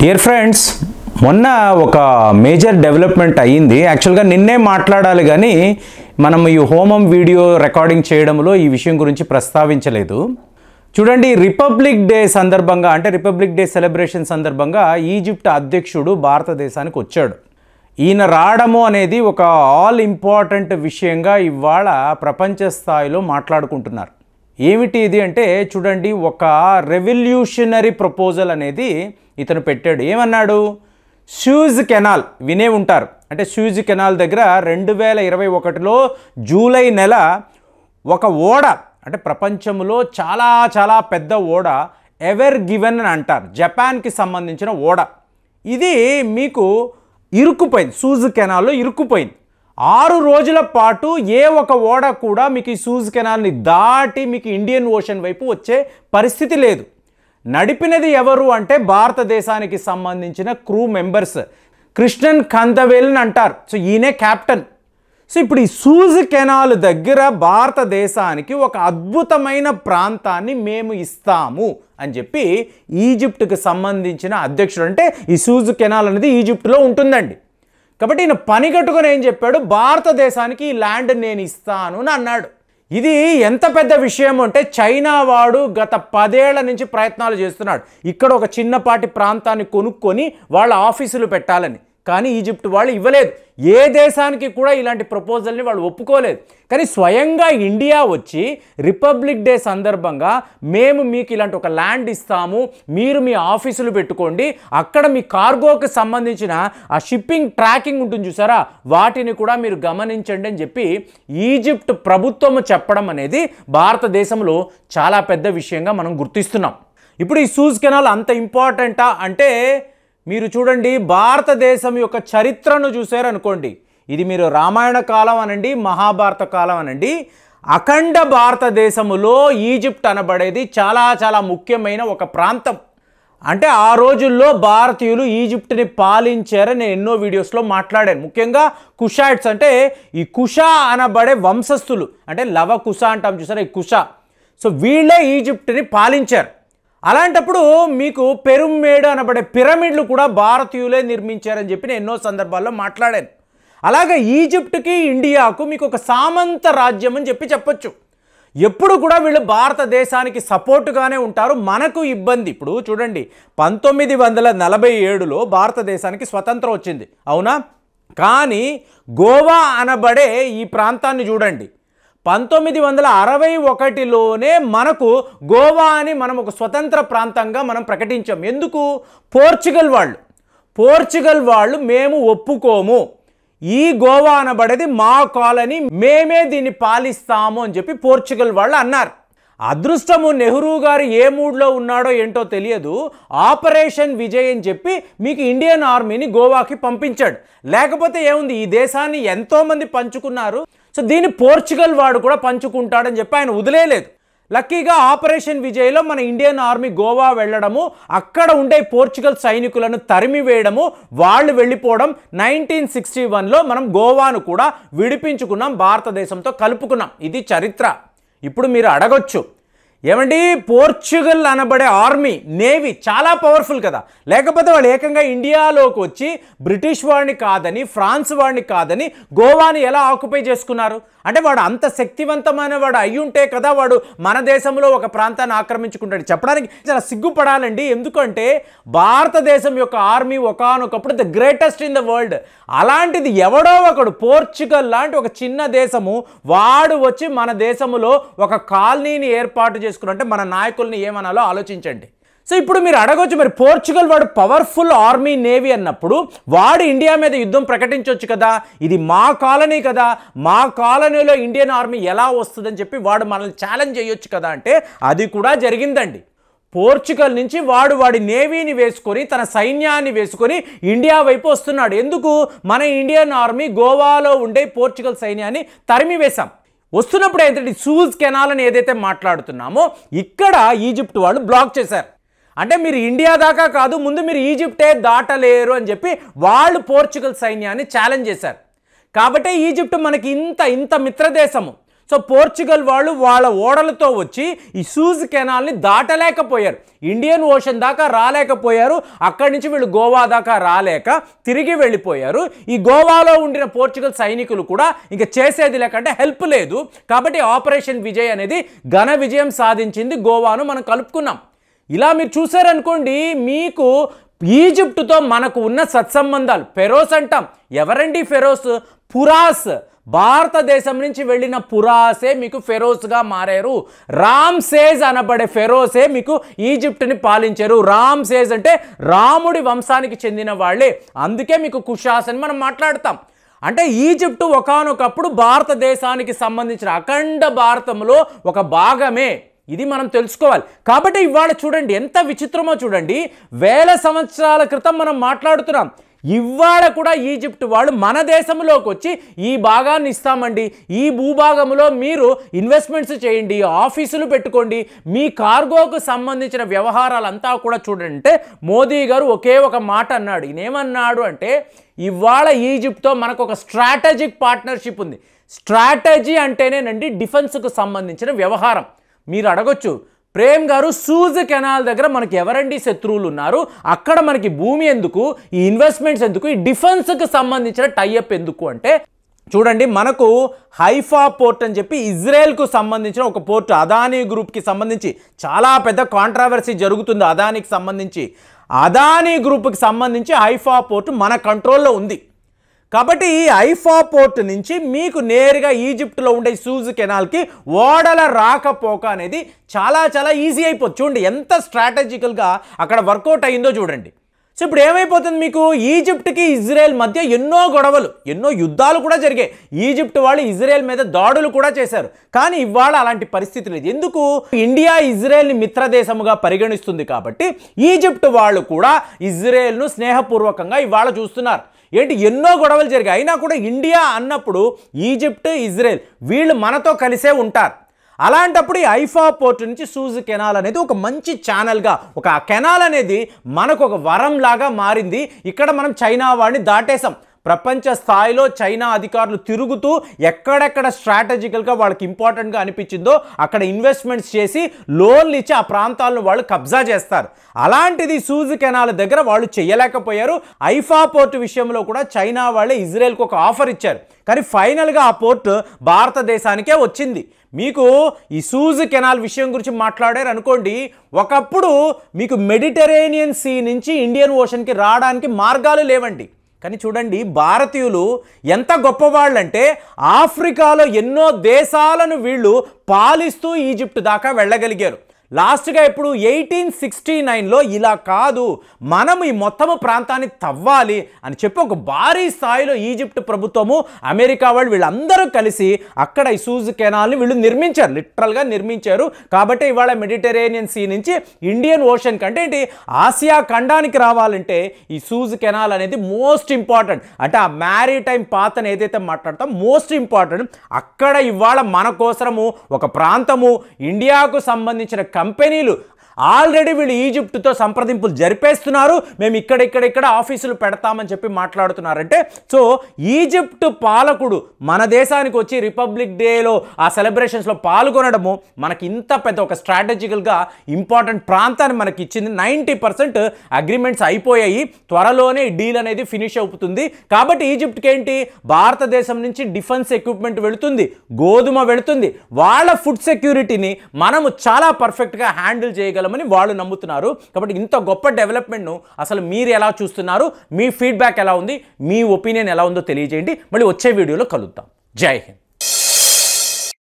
dear friends మొన్న ఒక major development అయ్యింది యాక్చువల్గా నిన్నే మాట్లాడాలి కానీ మనం ఈ హోమం వీడియో రికార్డింగ్ చేయడంలో ఈ విషయం గురించి ప్రస్తావించలేదు చూడండి రిపబ్లిక్ డే సందర్భంగా అంటే రిపబ్లిక్ డే సెలబ్రేషన్ సందర్భంగా ఈజిప్ట్ అధ్యక్షుడు భారతదేశానికి వచ్చాడు ఈయన రావడము అనేది ఒక ఆల్ ఇంపార్టెంట్ విషయంగా ఇవాళ ప్రపంచ స్థాయిలో మాట్లాడుకుంటున్నారు ఏమిటి ఇది అంటే చూడండి ఒక రెవల్యూషనరీ ప్రపోజల్ అనేది ఇతను పెట్టాడు ఏమన్నాడు షూజ్ కెనాల్ వినే ఉంటారు అంటే షూజ్ కెనాల్ దగ్గర రెండు వేల ఇరవై ఒకటిలో జూలై నెల ఒక ఓడ అంటే ప్రపంచంలో చాలా చాలా పెద్ద ఓడ ఎవర్ గివెన్ అని అంటారు జపాన్కి సంబంధించిన ఓడ ఇది మీకు ఇరుక్కుపోయింది సూజ్ కెనాల్లో ఇరుక్కుపోయింది ఆరు రోజుల పాటు ఏ ఒక ఓడ కూడా మీకు ఈ సూజ్ కెనాల్ని దాటి మీకు ఇండియన్ ఓషన్ వైపు వచ్చే పరిస్థితి లేదు నడిపినది ఎవరు అంటే భారతదేశానికి సంబంధించిన క్రూ మెంబర్స్ కృష్ణన్ కందవేలన్ అంటారు సో ఈయనే క్యాప్టెన్ సో ఇప్పుడు ఈ సూజ్ కెనాల్ దగ్గర భారతదేశానికి ఒక అద్భుతమైన ప్రాంతాన్ని మేము ఇస్తాము అని చెప్పి ఈజిప్ట్కి సంబంధించిన అధ్యక్షుడు అంటే ఈ సూజ్ కెనాల్ అనేది ఈజిప్ట్లో ఉంటుందండి కాబట్టి ఈయన పని కట్టుకుని ఏం చెప్పాడు భారతదేశానికి ఈ ల్యాండ్ నేను ఇస్తాను అని అన్నాడు ఇది ఎంత పెద్ద విషయం అంటే చైనా వాడు గత పదేళ్ల నుంచి ప్రయత్నాలు చేస్తున్నాడు ఇక్కడ ఒక చిన్నపాటి ప్రాంతాన్ని కొనుక్కొని వాళ్ళ ఆఫీసులు పెట్టాలని కానీ ఈజిప్ట్ వాళ్ళు ఇవ్వలేదు ఏ దేశానికి కూడా ఇలాంటి ప్రపోజల్ని వాళ్ళు ఒప్పుకోలేదు కానీ స్వయంగా ఇండియా వచ్చి రిపబ్లిక్ డే సందర్భంగా మేము మీకు ఇలాంటి ఒక ల్యాండ్ ఇస్తాము మీరు మీ ఆఫీసులు పెట్టుకోండి అక్కడ మీ కార్గోకి సంబంధించిన ఆ షిప్పింగ్ ట్రాకింగ్ ఉంటుంది చూసారా వాటిని కూడా మీరు గమనించండి అని చెప్పి ఈజిప్ట్ ప్రభుత్వం చెప్పడం అనేది భారతదేశంలో చాలా పెద్ద విషయంగా మనం గుర్తిస్తున్నాం ఇప్పుడు ఈ సూజ్ కెనాల్ అంత ఇంపార్టెంటా అంటే మీరు చూడండి భారతదేశం యొక్క చరిత్రను చూశారనుకోండి ఇది మీరు రామాయణ కాలం అనండి మహాభారత కాలం అనండి అఖండ భారతదేశములో ఈజిప్ట్ అనబడేది చాలా చాలా ముఖ్యమైన ఒక ప్రాంతం అంటే ఆ రోజుల్లో భారతీయులు ఈజిప్ట్ని పాలించారని నేను ఎన్నో వీడియోస్లో మాట్లాడాను ముఖ్యంగా కుషాయిట్స్ అంటే ఈ కుషా అనబడే వంశస్థులు అంటే లవ కుష అంటాం చూసారా ఈ కుష సో వీళ్ళే ఈజిప్ట్ని పాలించారు అలాంటప్పుడు మీకు పెరుమేడు అనబడే పిరమిడ్లు కూడా భారతీయులే నిర్మించారని చెప్పి నేను ఎన్నో సందర్భాల్లో మాట్లాడాను అలాగే ఈజిప్ట్కి ఇండియాకు మీకు ఒక సామంత రాజ్యం అని చెప్పి చెప్పొచ్చు ఎప్పుడు కూడా వీళ్ళు భారతదేశానికి సపోర్టుగానే ఉంటారు మనకు ఇబ్బంది ఇప్పుడు చూడండి పంతొమ్మిది వందల నలభై ఏడులో భారతదేశానికి స్వతంత్రం వచ్చింది అవునా కానీ గోవా అనబడే ఈ ప్రాంతాన్ని చూడండి పంతొమ్మిది వందల అరవై ఒకటిలోనే మనకు గోవా అని మనం ఒక స్వతంత్ర ప్రాంతంగా మనం ప్రకటించాం ఎందుకు పోర్చుగల్ వాళ్ళు పోర్చుగల్ వాళ్ళు మేము ఒప్పుకోము ఈ గోవా అనబడేది మా కాలనీ మేమే దీన్ని పాలిస్తాము అని చెప్పి పోర్చుగల్ వాళ్ళు అన్నారు అదృష్టము నెహ్రూ గారు ఏ మూడ్లో ఉన్నాడో ఏంటో తెలియదు ఆపరేషన్ విజయ్ అని చెప్పి మీకు ఇండియన్ ఆర్మీని గోవాకి పంపించాడు లేకపోతే ఏముంది ఈ దేశాన్ని ఎంతోమంది పంచుకున్నారు సో దీన్ని పోర్చుగల్ వాడు కూడా పంచుకుంటాడని చెప్పి ఆయన వదిలేదు లక్కీగా ఆపరేషన్ విజయ్లో మన ఇండియన్ ఆర్మీ గోవా వెళ్ళడము అక్కడ ఉండే పోర్చుగల్ సైనికులను తరిమి వేయడము వాళ్ళు వెళ్ళిపోవడం నైన్టీన్ సిక్స్టీ వన్లో మనం గోవాను కూడా విడిపించుకున్నాం భారతదేశంతో కలుపుకున్నాం ఇది చరిత్ర ఇప్పుడు మీరు అడగొచ్చు ఏమండి పోర్చుగల్ అనబడే ఆర్మీ నేవీ చాలా పవర్ఫుల్ కదా లేకపోతే వాళ్ళు ఏకంగా ఇండియాలోకి వచ్చి బ్రిటిష్ వాడిని కాదని ఫ్రాన్స్ వాడిని కాదని గోవాని ఎలా ఆక్యుపై చేసుకున్నారు అంటే వాడు అంత శక్తివంతమైన వాడు అయ్యుంటే కదా వాడు మన దేశంలో ఒక ప్రాంతాన్ని ఆక్రమించుకుంటాడు చెప్పడానికి చాలా సిగ్గుపడాలండి ఎందుకంటే భారతదేశం యొక్క ఆర్మీ ఒకనొకప్పుడు the greatest in the world అలాంటిది ఎవడో ఒకడు పోర్చుగల్ లాంటి ఒక చిన్న దేశము వాడు వచ్చి మన దేశంలో ఒక కాలనీని ఏర్పాటు చేసుకున్నారంటే మన నాయకుల్ని ఏమనాలో ఆలోచించండి సో ఇప్పుడు మీరు అడగొచ్చు మరి పోర్చుగల్ వాడు పవర్ఫుల్ ఆర్మీ నేవీ అన్నప్పుడు వాడు ఇండియా మీద యుద్ధం ప్రకటించవచ్చు కదా ఇది మా కాలనీ కదా మా కాలనీలో ఇండియన్ ఆర్మీ ఎలా వస్తుందని చెప్పి వాడు మనల్ని ఛాలెంజ్ చేయొచ్చు కదా అంటే అది కూడా జరిగిందండి పోర్చుగల్ నుంచి వాడు వాడి నేవీని వేసుకొని తన సైన్యాన్ని వేసుకొని ఇండియా వైపు వస్తున్నాడు ఎందుకు మన ఇండియన్ ఆర్మీ గోవాలో ఉండే పోర్చుగల్ సైన్యాన్ని తరిమి వేశాం వస్తున్నప్పుడు ఏంటంటే సూజ్ కెనాల్ అని ఏదైతే మాట్లాడుతున్నామో ఇక్కడ ఈజిప్ట్ వాళ్ళు బ్లాక్ చేశారు అంటే మీరు ఇండియా దాకా కాదు ముందు మీరు ఈజిప్టే దాటలేరు అని చెప్పి వాళ్ళు పోర్చుగల్ సైన్యాన్ని ఛాలెంజ్ చేశారు కాబట్టి ఈజిప్ట్ మనకి ఇంత ఇంత మిత్రదేశము సో పోర్చుగల్ వాళ్ళు వాళ్ళ ఓడలతో వచ్చి ఈ సూజ్ కెనాల్ని దాటలేకపోయారు ఇండియన్ ఓషన్ దాకా రాలేకపోయారు అక్కడి నుంచి వీళ్ళు గోవా దాకా రాలేక తిరిగి వెళ్ళిపోయారు ఈ గోవాలో ఉండిన పోర్చుగల్ సైనికులు కూడా ఇంకా చేసేది లేకంటే హెల్ప్ లేదు కాబట్టి ఆపరేషన్ విజయ్ అనేది ఘన విజయం సాధించింది గోవాను మనం కలుపుకున్నాం ఇలా మీరు చూసారనుకోండి మీకు ఈజిప్టుతో మనకు ఉన్న సత్సంబంధాలు ఫెరోస్ అంటాం ఎవరండి ఫెరోస్ పురాస్ భారతదేశం నుంచి వెళ్ళిన పురాసే మీకు ఫెరోస్గా మారారు రామ్సేజ్ అనబడే ఫెరోసే మీకు ఈజిప్ట్ని పాలించారు రామ్సేజ్ అంటే రాముడి వంశానికి చెందిన వాళ్ళే అందుకే మీకు కుషాస్ అని మనం మాట్లాడతాం అంటే ఈజిప్టు ఒకనొకప్పుడు భారతదేశానికి సంబంధించిన అఖండ భారతంలో ఒక భాగమే ఇది మనం తెలుసుకోవాలి కాబట్టి ఇవాళ చూడండి ఎంత విచిత్రమో చూడండి వేల సంవత్సరాల క్రితం మనం మాట్లాడుతున్నాం ఇవాళ కూడా ఈజిప్ట్ వాళ్ళు మన దేశంలోకి వచ్చి ఈ భాగాన్ని ఇస్తామండి ఈ భూభాగంలో మీరు ఇన్వెస్ట్మెంట్స్ చేయండి ఆఫీసులు పెట్టుకోండి మీ కార్గోకు సంబంధించిన వ్యవహారాలంతా కూడా చూడంటే మోదీ గారు ఒకే ఒక మాట అన్నాడు ఈయనేమన్నాడు అంటే ఇవాళ ఈజిప్ట్తో మనకు ఒక స్ట్రాటజిక్ పార్ట్నర్షిప్ ఉంది స్ట్రాటజీ అంటేనేనండి డిఫెన్స్కు సంబంధించిన వ్యవహారం మీరు అడగొచ్చు ప్రేమ్ గారు సూజ్ కెనాల్ దగ్గర మనకి ఎవరండి శత్రువులు ఉన్నారు అక్కడ మనకి భూమి ఎందుకు ఈ ఇన్వెస్ట్మెంట్స్ ఎందుకు ఈ డిఫెన్స్కి సంబంధించిన టైఅప్ ఎందుకు అంటే చూడండి మనకు హైఫా పోర్ట్ అని చెప్పి ఇజ్రాయెల్కు సంబంధించిన ఒక పోర్ట్ అదానీ గ్రూప్కి సంబంధించి చాలా పెద్ద కాంట్రావర్సీ జరుగుతుంది అదానికి సంబంధించి అదానీ గ్రూప్కి సంబంధించి హైఫా పోర్ట్ మన కంట్రోల్లో ఉంది కాబట్టి ఈ ఐఫా పోర్ట్ నుంచి మీకు నేరుగా ఈజిప్ట్లో ఉండే సూజ్ కెనాల్కి ఓడల రాకపోక అనేది చాలా చాలా ఈజీ అయిపోతుంది చూడండి ఎంత స్ట్రాటజికల్గా అక్కడ వర్కౌట్ అయిందో చూడండి సో ఇప్పుడు ఏమైపోతుంది మీకు ఈజిప్ట్కి ఇజ్రాయెల్ మధ్య ఎన్నో గొడవలు ఎన్నో యుద్ధాలు కూడా జరిగాయి ఈజిప్ట్ వాళ్ళు ఇజ్రాయెల్ మీద దాడులు కూడా చేశారు కానీ ఇవాళ అలాంటి పరిస్థితి లేదు ఎందుకు ఇండియా ఇజ్రాయెల్ని మిత్రదేశముగా పరిగణిస్తుంది కాబట్టి ఈజిప్ట్ వాళ్ళు కూడా ఇజ్రాయెల్ను స్నేహపూర్వకంగా ఇవాళ చూస్తున్నారు ఏంటి ఎన్నో గొడవలు జరిగాయి అయినా కూడా ఇండియా అన్నప్పుడు ఈజిప్ట్ ఇజ్రాయెల్ వీళ్ళు మనతో కలిసే ఉంటారు అలాంటప్పుడు ఈ ఐఫా పోర్ట్ నుంచి సూజ్ కెనాల్ అనేది ఒక మంచి ఛానల్గా ఒక కెనాల్ అనేది మనకు ఒక వరంలాగా మారింది ఇక్కడ మనం చైనా వాడిని దాటేసాం ప్రపంచ స్థాయిలో చైనా అధికారులు తిరుగుతూ ఎక్కడెక్కడ స్ట్రాటజికల్గా వాళ్ళకి ఇంపార్టెంట్గా అనిపించిందో అక్కడ ఇన్వెస్ట్మెంట్స్ చేసి లోన్లు ఇచ్చి ఆ ప్రాంతాలను వాళ్ళు కబ్జా చేస్తారు అలాంటిది సూజ్ కెనాల్ దగ్గర వాళ్ళు చేయలేకపోయారు ఐఫా పోర్ట్ విషయంలో కూడా చైనా వాళ్ళే ఇజ్రాయెల్కి ఒక ఆఫర్ ఇచ్చారు కానీ ఫైనల్గా ఆ పోర్ట్ భారతదేశానికే వచ్చింది మీకు ఈ సూజ్ కెనాల్ విషయం గురించి మాట్లాడారు అనుకోండి ఒకప్పుడు మీకు మెడిటరేనియన్ సీ నుంచి ఇండియన్ ఓషన్కి రావడానికి మార్గాలు లేవండి కానీ చూడండి భారతీయులు ఎంత గొప్పవాళ్ళంటే ఆఫ్రికాలో ఎన్నో దేశాలను వీళ్ళు పాలిస్తూ ఈజిప్ట్ దాకా వెళ్ళగలిగారు లాస్ట్గా ఇప్పుడు ఎయిటీన్ సిక్స్టీ నైన్లో ఇలా కాదు మనం ఈ మొత్తము ప్రాంతాన్ని తవ్వాలి అని చెప్పి ఒక భారీ స్థాయిలో ఈజిప్ట్ ప్రభుత్వము అమెరికా వాళ్ళు వీళ్ళందరూ కలిసి అక్కడ ఈ సూజ్ కెనాల్ని వీళ్ళు నిర్మించారు లిటరల్గా నిర్మించారు కాబట్టి ఇవాళ మెడిటరేనియన్ సీ నుంచి ఇండియన్ ఓషన్ కంటే ఏంటి ఆసియా ఖండానికి రావాలంటే ఈ సూజ్ కెనాల్ అనేది మోస్ట్ ఇంపార్టెంట్ అంటే ఆ మ్యారీటైమ్ పాతను ఏదైతే మాట్లాడతాం మోస్ట్ ఇంపార్టెంట్ అక్కడ ఇవాళ మన కోసము ఒక ప్రాంతము ఇండియాకు సంబంధించిన కంపెనీలు ఆల్రెడీ వీళ్ళు ఈజిప్ట్తో సంప్రదింపులు జరిపేస్తున్నారు మేము ఇక్కడ ఇక్కడ ఆఫీసులు పెడతామని చెప్పి మాట్లాడుతున్నారంటే సో ఈజిప్ట్ పాలకుడు మన దేశానికి వచ్చి రిపబ్లిక్ డేలో ఆ సెలబ్రేషన్స్లో పాల్గొనడము మనకి ఇంత పెద్ద ఒక స్ట్రాటజికల్గా ఇంపార్టెంట్ ప్రాంతాన్ని మనకి ఇచ్చింది నైంటీ పర్సెంట్ అగ్రిమెంట్స్ అయిపోయాయి త్వరలోనే డీల్ అనేది ఫినిష్ అవుతుంది కాబట్టి ఈజిప్ట్కి ఏంటి భారతదేశం నుంచి డిఫెన్స్ ఎక్విప్మెంట్ వెళుతుంది గోధుమ వెళుతుంది వాళ్ళ ఫుడ్ సెక్యూరిటీని మనము చాలా పర్ఫెక్ట్గా హ్యాండిల్ చేయగలం చేయగలమని వాళ్ళు నమ్ముతున్నారు కాబట్టి ఇంత గొప్ప డెవలప్మెంట్ను అసలు మీరు ఎలా చూస్తున్నారు మీ ఫీడ్బ్యాక్ ఎలా ఉంది మీ ఒపీనియన్ ఎలా ఉందో తెలియజేయండి మళ్ళీ వచ్చే వీడియోలో కలుద్దాం జై హింద్